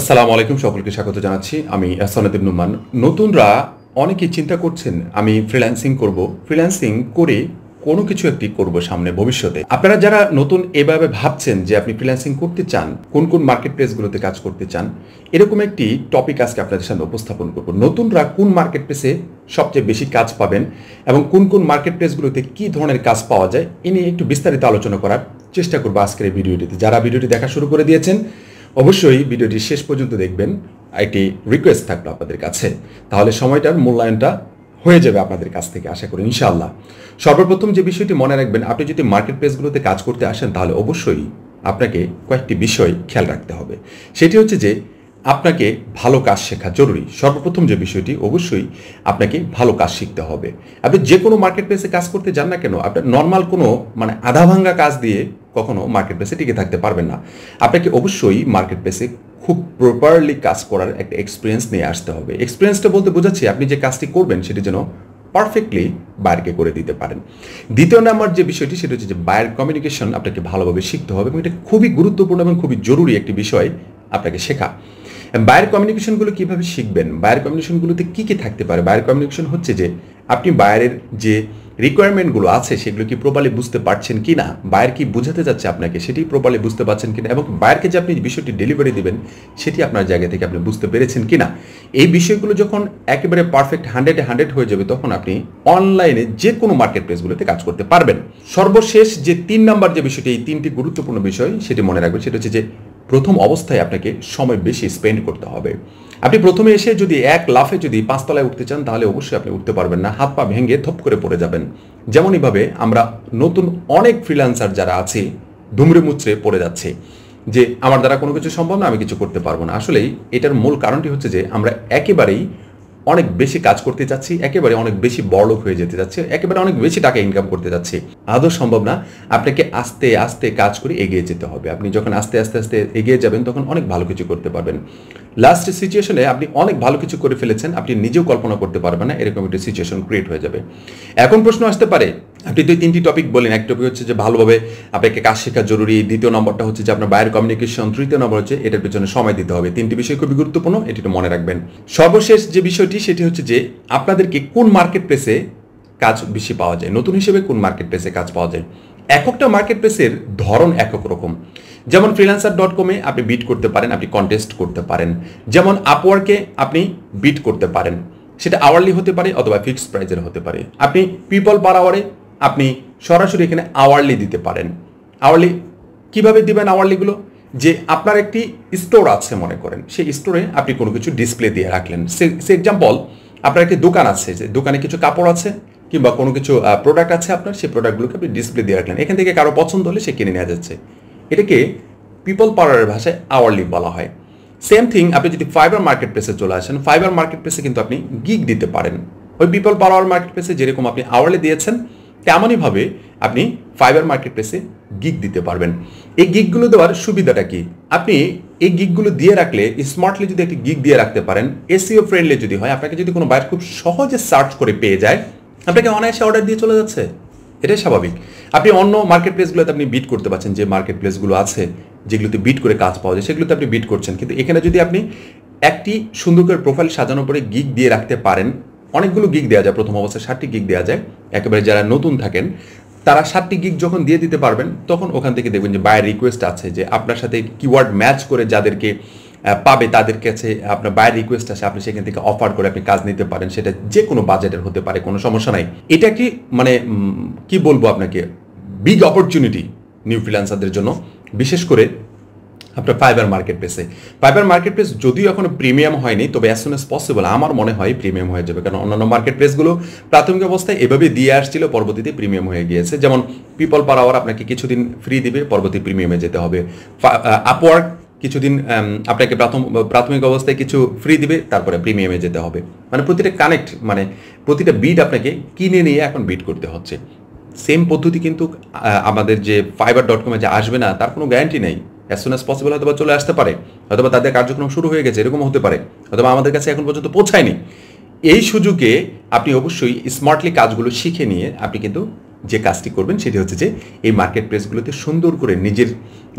আসসালামু আলাইকুম সকলকে স্বাগত জানাচ্ছি আমি আসানাদ ইবনুমান নতুনরা অনেকে চিন্তা করছেন আমি ফ্রিল্যান্সিং করব ফ্রিল্যান্সিং করে কোনো কিছু একটি করব সামনে ভবিষ্যতে আপনারা যারা নতুন এভাবে ভাবছেন যে আপনি ফ্রিল্যান্সিং করতে চান কোন কোন মার্কেট প্লেসগুলোতে কাজ করতে চান এরকম একটি টপিক আজকে আপনাদের সামনে উপস্থাপন করব নতুনরা কোন মার্কেট প্লেসে সবচেয়ে বেশি কাজ পাবেন এবং কোন কোন মার্কেট প্লেসগুলোতে কী ধরনের কাজ পাওয়া যায় এ নিয়ে একটু বিস্তারিত আলোচনা করার চেষ্টা করবো আজকের এই ভিডিওটিতে যারা ভিডিওটি দেখা শুরু করে দিয়েছেন অবশ্যই ভিডিওটি শেষ পর্যন্ত দেখবেন একটি রিকোয়েস্ট থাকবে আপনাদের কাছে তাহলে সময়টার মূল্যায়নটা হয়ে যাবে আপনাদের কাছ থেকে আশা করি ইনশাআল্লাহ সর্বপ্রথম যে বিষয়টি মনে রাখবেন আপনি যদি মার্কেট প্লেসগুলোতে কাজ করতে আসেন তাহলে অবশ্যই আপনাকে কয়েকটি বিষয় খেয়াল রাখতে হবে সেটি হচ্ছে যে আপনাকে ভালো কাজ শেখা জরুরি সর্বপ্রথম যে বিষয়টি অবশ্যই আপনাকে ভালো কাজ শিখতে হবে আপনি যে কোনো মার্কেট প্লেসে কাজ করতে যান না কেন আপনার নর্মাল কোনো মানে আধা ভাঙ্গা কাজ দিয়ে কখনো মার্কেট প্লেসে টিকে থাকতে পারবেন না আপনাকে অবশ্যই মার্কেট প্লেসে খুব প্রপারলি কাজ করার একটা এক্সপিরিয়েন্স নিয়ে আসতে হবে এক্সপিরিয়েন্সটা বলতে বোঝাচ্ছি আপনি যে কাজটি করবেন সেটি যেন পারফেক্টলি বায়ারকে করে দিতে পারেন দ্বিতীয় নাম্বার যে বিষয়টি সেটা হচ্ছে যে বায়ার কমিউনিকেশন আপনাকে ভালোভাবে শিখতে হবে এবং এটা খুবই গুরুত্বপূর্ণ এবং খুবই জরুরি একটি বিষয় আপনাকে শেখা বায়ার কমিউনিকেশনগুলো কীভাবে শিখবেন বায়ার কমিউনিকেশনগুলোতে কী কী থাকতে পারে বায়ার কমিউনিকেশন হচ্ছে যে আপনি বায়ারের যে রিকোয়ারমেন্টগুলো আছে সেগুলো কি প্রবালে বুঝতে পারছেন কি না বায়ার কি বুঝাতে যাচ্ছে আপনাকে সেটি প্রবালে বুঝতে পারছেন কিনা এবং বায়ারকে যে আপনি বিষয়টি ডেলিভারি দিবেন সেটি আপনার জায়গা থেকে আপনি বুঝতে পেরেছেন কিনা এই বিষয়গুলো যখন একেবারে পারফেক্ট হান্ড্রেডে হান্ড্রেড হয়ে যাবে তখন আপনি অনলাইনে যে কোনো মার্কেট প্লেসগুলোতে কাজ করতে পারবেন সর্বশেষ যে তিন নাম্বার যে বিষয়টি এই তিনটি গুরুত্বপূর্ণ বিষয় সেটি মনে রাখবে সেটা হচ্ছে যে প্রথম অবস্থায় আপনাকে সময় বেশি স্পেন্ড করতে হবে আপনি প্রথমে এসে যদি এক লাফে যদি পাঁচতলায় উঠতে চান তাহলে অবশ্যই আপনি উঠতে পারবেন না হাত পা ভেঙে থপ করে পড়ে যাবেন যেমন এইভাবে আমরা নতুন অনেক ফ্রিল্যান্সার যারা আছে ধুমড়ে মুচড়ে পড়ে যাচ্ছে যে আমার দ্বারা কোনো কিছু সম্ভব না আমি কিছু করতে পারবো না আসলেই এটার মূল কারণটি হচ্ছে যে আমরা একেবারেই অনেক বেশি কাজ করতে চাচ্ছি একেবারে অনেক বেশি বড়ক হয়ে যেতে চাচ্ছে একেবারে অনেক বেশি টাকা ইনকাম করতে চাচ্ছি আদৌ সম্ভব না আপনাকে আস্তে আস্তে কাজ করে এগিয়ে যেতে হবে আপনি যখন আস্তে আস্তে আস্তে এগিয়ে যাবেন তখন অনেক ভালো কিছু করতে পারবেন লাস্ট সিচুয়েশনে আপনি অনেক ভালো কিছু করে ফেলেছেন আপনি নিজেও কল্পনা করতে পারবেন না এরকম একটা সিচুয়েশন ক্রিয়েট হয়ে যাবে এখন প্রশ্ন আসতে পারে আপনি তো তিনটি টপিক বললেন এক টপিক হচ্ছে যে ভালোভাবে আপনাকে কাজ শেখা জরুরি দ্বিতীয় নম্বরটা হচ্ছে যে আপনার বাইরের কমিউনিকেশন তৃতীয় নম্বর হচ্ছে এটার পিছনে সময় দিতে হবে তিনটি বিষয় খুবই গুরুত্বপূর্ণ এটি মনে রাখবেন সর্বশেষ যে বিষয়টি সেটি হচ্ছে যে আপনাদেরকে কোন মার্কেট প্লেসে কাজ বেশি পাওয়া যায় নতুন হিসেবে কোন মার্কেট প্লেসে কাজ পাওয়া যায় এককটা মার্কেট প্লেসের ধরন একক রকম যেমন ফ্রিল্যান্সার ডট কমে আপনি বিট করতে পারেন আপনি কন্টেস্ট করতে পারেন যেমন আপওয়ার্কে আপনি বিট করতে পারেন সেটা আওয়ারলি হতে পারে অথবা ফিক্সড প্রাইজের হতে পারে আপনি পিপল পার আওয়ারে আপনি সরাসরি এখানে আওয়ারলি দিতে পারেন আওয়ারলি কিভাবে দিবেন আওয়ারলিগুলো যে আপনার একটি স্টোর আছে মনে করেন সেই স্টোরে আপনি কোনো কিছু ডিসপ্লে দিয়ে রাখলেন সে এক্সাম্পল আপনার একটি দোকান আছে যে দোকানে কিছু কাপড় আছে কিংবা কোনো কিছু প্রোডাক্ট আছে আপনার সেই প্রোডাক্টগুলোকে আপনি ডিসপ্লে দিয়ে রাখলেন এখান থেকে কারো পছন্দ হলে সে কিনে নেওয়া যাচ্ছে এটাকে পিপল পাওয়ারের ভাষায় আওয়ারলি বলা হয় সেম থিং আপনি যদি ফাইবার মার্কেট প্লেসে চলে আসেন ফাইবার মার্কেট প্লেসে কিন্তু আপনি গিগ দিতে পারেন ওই পিপল পাওয়ার মার্কেট প্লেসে যেরকম আপনি আওয়ারলি দিয়েছেন তেমনইভাবে আপনি ফাইবার মার্কেট প্লেসে গিগ দিতে পারবেন এই গিগগুলো দেওয়ার সুবিধাটা কি আপনি এই গিগগুলো দিয়ে রাখলে স্মার্টলি যদি একটি গিগ দিয়ে রাখতে পারেন এসিও ফ্রেন্ডলি যদি হয় আপনাকে যদি কোনো বাইর খুব সহজে সার্চ করে পেয়ে যায় আপনাকে অনায়াসে অর্ডার দিয়ে চলে যাচ্ছে এটাই স্বাভাবিক আপনি অন্য মার্কেট প্লেসগুলোতে আপনি বিট করতে পারছেন যে মার্কেট প্লেসগুলো আছে যেগুলোতে বিট করে কাজ পাওয়া যায় সেগুলোতে আপনি বিট করছেন কিন্তু এখানে যদি আপনি একটি সুন্দর করে প্রোফাইল সাজানোর পরে গিগ দিয়ে রাখতে পারেন অনেকগুলো গিগ দেওয়া যায় প্রথম অবস্থায় ষাটটি গিগ দেওয়া যায় একেবারে যারা নতুন থাকেন তারা সাতটি গিগ যখন দিয়ে দিতে পারবেন তখন ওখান থেকে দেখবেন যে বায়ের রিকোয়েস্ট আছে যে আপনার সাথে কিওয়ার্ড ম্যাচ করে যাদেরকে পাবে তাদের কাছে আপনার বায়ের রিকোয়েস্ট আসে আপনি সেখান থেকে অফার করে আপনি কাজ নিতে পারেন সেটা যে কোনো বাজেটের হতে পারে কোনো সমস্যা নাই এটা কি মানে কি বলবো আপনাকে বিগ অপরচুনিটি নিউ ফ্রিলান্সারদের জন্য বিশেষ করে আপনার ফাইবার মার্কেট প্লেসে ফাইবার মার্কেট প্লেস যদিও এখনো প্রিমিয়াম হয়নি তবে অ্যাজ সুন এস পসিবল আমার মনে হয় প্রিমিয়াম হয়ে যাবে কারণ অন্যান্য মার্কেট প্লেসগুলো প্রাথমিক অবস্থায় এভাবে দিয়ে আসছিল পরবর্তীতে প্রিমিয়াম হয়ে গিয়েছে যেমন পিপল পার আওয়ার আপনাকে কিছুদিন ফ্রি দিবে পরবর্তী প্রিমিয়ামে যেতে হবে আপওয়ার্ক কিছুদিন আপনাকে প্রাথমিক অবস্থায় কিছু ফ্রি দিবে তারপরে প্রিমিয়ামে যেতে হবে মানে প্রতিটা কানেক্ট মানে প্রতিটা বিট আপনাকে কিনে নিয়ে এখন বিট করতে হচ্ছে সেম পদ্ধতি কিন্তু আমাদের যে ফাইবার ডট কমে যে আসবে না তার কোনো গ্যারান্টি নেই অ্যাজ সুন অ্যাজ পসিবল হয়তো চলে আসতে পারে অথবা তাদের কার্যক্রম শুরু হয়ে গেছে এরকম হতে পারে অথবা আমাদের কাছে এখন পর্যন্ত পৌঁছায়নি এই সুযোগে আপনি অবশ্যই স্মার্টলি কাজগুলো শিখে নিয়ে আপনি কিন্তু যে কাজটি করবেন সেটি হচ্ছে যে এই মার্কেট প্লেসগুলোতে সুন্দর করে নিজের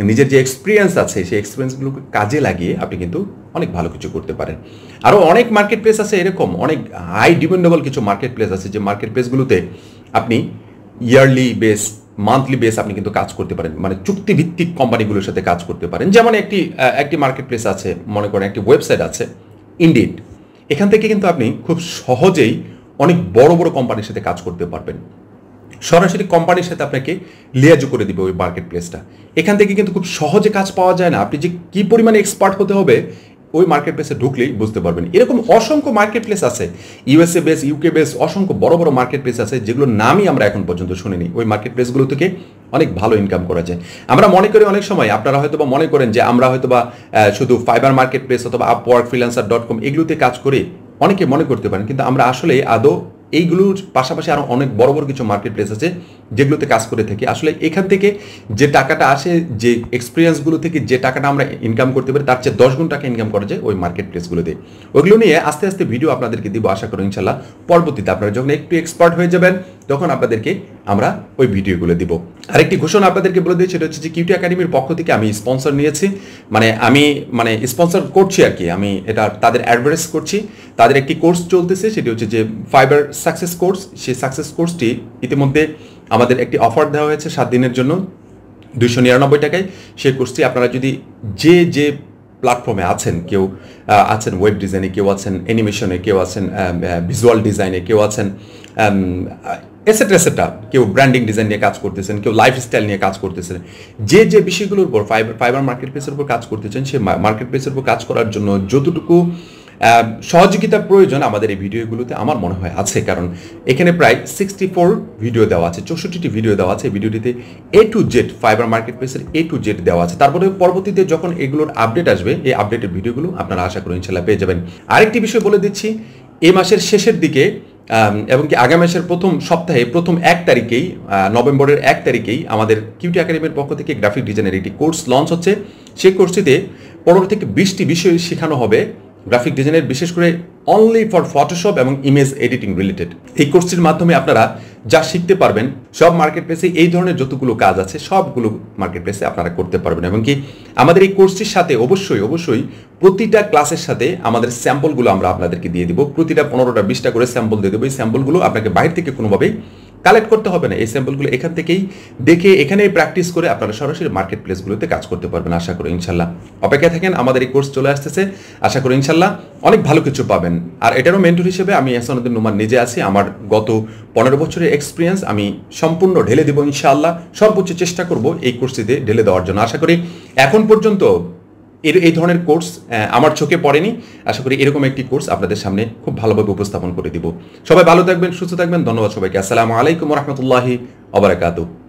নিজের যে এক্সপিরিয়েন্স আছে সেই এক্সপিরিয়েন্সগুলোকে কাজে লাগিয়ে আপনি কিন্তু অনেক ভালো কিছু করতে পারেন আরও অনেক মার্কেট প্লেস আছে এরকম অনেক হাই ডিপেন্ডেবল কিছু মার্কেট প্লেস আছে যে মার্কেট প্লেসগুলোতে আপনি ইয়ারলি বেস মান্থলি বেস আপনি কিন্তু কাজ করতে পারেন মানে চুক্তিভিত্তিক কোম্পানিগুলোর সাথে কাজ করতে পারেন যেমন একটি একটি মার্কেট প্লেস আছে মনে করেন একটি ওয়েবসাইট আছে ইন্ডিড এখান থেকে কিন্তু আপনি খুব সহজেই অনেক বড় বড় কোম্পানির সাথে কাজ করতে পারবেন সরাসরি কোম্পানির সাথে আপনাকে লেয়াজু করে দিবে ওই মার্কেট প্লেসটা এখান থেকে কিন্তু খুব সহজে কাজ পাওয়া যায় না আপনি যে কি পরিমাণে এক্সপার্ট হতে হবে ওই মার্কেট প্লেসে ঢুকলেই বুঝতে পারবেন এরকম অসংখ্য মার্কেট প্লেস আছে ইউএসএ বেস ইউকে বেস অসংখ্য বড় বড় মার্কেট প্লেস আছে যেগুলোর নামই আমরা এখন পর্যন্ত শুনিনি ওই মার্কেট প্লেসগুলো থেকে অনেক ভালো ইনকাম করা যায় আমরা মনে করি অনেক সময় আপনারা হয়তো বা মনে করেন যে আমরা হয়তো বা শুধু ফাইবার মার্কেট প্লেস অথবা ওয়ার্ক ফ্রিলান্সার ডট কম এগুলোতে কাজ করে অনেকে মনে করতে পারেন কিন্তু আমরা আসলে আদৌ এইগুলোর পাশাপাশি আরও অনেক বড় বড় কিছু মার্কেট প্লেস আছে যেগুলোতে কাজ করে থাকি আসলে এখান থেকে যে টাকাটা আসে যে এক্সপিরিয়েন্সগুলো থেকে যে টাকাটা আমরা ইনকাম করতে পারি তার চেয়ে দশ গুণ টাকা ইনকাম করা যায় ওই মার্কেট প্লেসগুলোতে ওইগুলো নিয়ে আস্তে আস্তে ভিডিও আপনাদেরকে দিব আশা করি ইনশাল্লাহ পরবর্তীতে আপনারা যখন একটু এক্সপার্ট হয়ে যাবেন তখন আপনাদেরকে আমরা ওই ভিডিওগুলো দিব আরেকটি ঘোষণা আপনাদেরকে বলে দিই সেটা হচ্ছে যে কিউটি একাডেমির পক্ষ থেকে আমি স্পন্সর নিয়েছি মানে আমি মানে স্পন্সর করছি আর কি আমি এটা তাদের অ্যাডভার্টাইজ করছি তাদের একটি কোর্স চলতেছে সেটি হচ্ছে যে ফাইবার সাকসেস কোর্স সেই সাকসেস কোর্সটি ইতিমধ্যে আমাদের একটি অফার দেওয়া হয়েছে সাত দিনের জন্য দুইশো নিরানব্বই টাকায় সেই কোর্সটি আপনারা যদি যে যে প্ল্যাটফর্মে আছেন কেউ আছেন ওয়েব ডিজাইনে কেউ আছেন অ্যানিমেশনে কেউ আছেন ভিজুয়াল ডিজাইনে কেউ আছেন এসেট্রা এসেট্রা কেউ ব্র্যান্ডিং ডিজাইন নিয়ে কাজ করতেছেন কেউ লাইফস্টাইল নিয়ে কাজ করতেছেন যে যে বিষয়গুলোর উপর ফাইবার ফাইবার মার্কেট প্লেসের উপর কাজ করতেছেন সেই মার্কেট প্লেসের উপর কাজ করার জন্য যতটুকু সহযোগিতা প্রয়োজন আমাদের এই ভিডিওগুলোতে আমার মনে হয় আছে কারণ এখানে প্রায় সিক্সটি ফোর ভিডিও দেওয়া আছে চৌষট্টিটি ভিডিও দেওয়া আছে ভিডিওটিতে এ টু জেড ফাইবার মার্কেট প্লেসের এ টু জেড দেওয়া আছে তারপরে পরবর্তীতে যখন এগুলোর আপডেট আসবে এই আপডেটের ভিডিওগুলো আপনারা আশা করি ইনশাল্লাহ পেয়ে যাবেন আরেকটি বিষয় বলে দিচ্ছি এ মাসের শেষের দিকে এবং কি আগামী মাসের প্রথম সপ্তাহে প্রথম এক তারিখেই নভেম্বরের এক তারিখেই আমাদের কিউটি একাডেমির পক্ষ থেকে গ্রাফিক ডিজাইনের একটি কোর্স লঞ্চ হচ্ছে সেই কোর্সটিতে পনেরো থেকে বিশটি বিষয় শেখানো হবে গ্রাফিক ডিজাইনের বিশেষ করে অনলি ফর ফটোশপ এবং ইমেজ এডিটিং রিলেটেড এই কোর্সটির মাধ্যমে আপনারা যা শিখতে পারবেন সব মার্কেট প্লেসে এই ধরনের যতগুলো কাজ আছে সবগুলো মার্কেট প্লেসে আপনারা করতে পারবেন এবং কি আমাদের এই কোর্সটির সাথে অবশ্যই অবশ্যই প্রতিটা ক্লাসের সাথে আমাদের স্যাম্পলগুলো আমরা আপনাদেরকে দিয়ে দিব প্রতিটা পনেরোটা বিশটা করে স্যাম্পল দিয়ে দেবো এই স্যাম্পলগুলো আপনাকে বাইরে থেকে কোনোভাবেই কালেক্ট করতে হবে না এই স্যাম্পলগুলো এখান থেকেই দেখে এখানেই প্র্যাকটিস করে আপনারা সরাসরি মার্কেট প্লেসগুলোতে কাজ করতে পারবেন আশা করি ইনশাল্লাহ অপেক্ষায় থাকেন আমাদের এই কোর্স চলে আসতেছে আশা করি ইনশাল্লাহ অনেক ভালো কিছু পাবেন আর এটারও মেন্টর হিসেবে আমি এসানুদ্দিন নুমান নিজে আছি আমার গত পনেরো বছরের এক্সপিরিয়েন্স আমি সম্পূর্ণ ঢেলে দেবো ইনশাআল্লাহ সর্বোচ্চ চেষ্টা করব এই কোর্সটিতে ঢেলে দেওয়ার জন্য আশা করি এখন পর্যন্ত এর এই ধরনের কোর্স আমার চোখে পড়েনি আশা করি এরকম একটি কোর্স আপনাদের সামনে খুব ভালোভাবে উপস্থাপন করে দিব সবাই ভালো থাকবেন সুস্থ থাকবেন ধন্যবাদ সবাইকে আসসালামু আলাইকুম রহমতুল্লাহি অবরাকাতু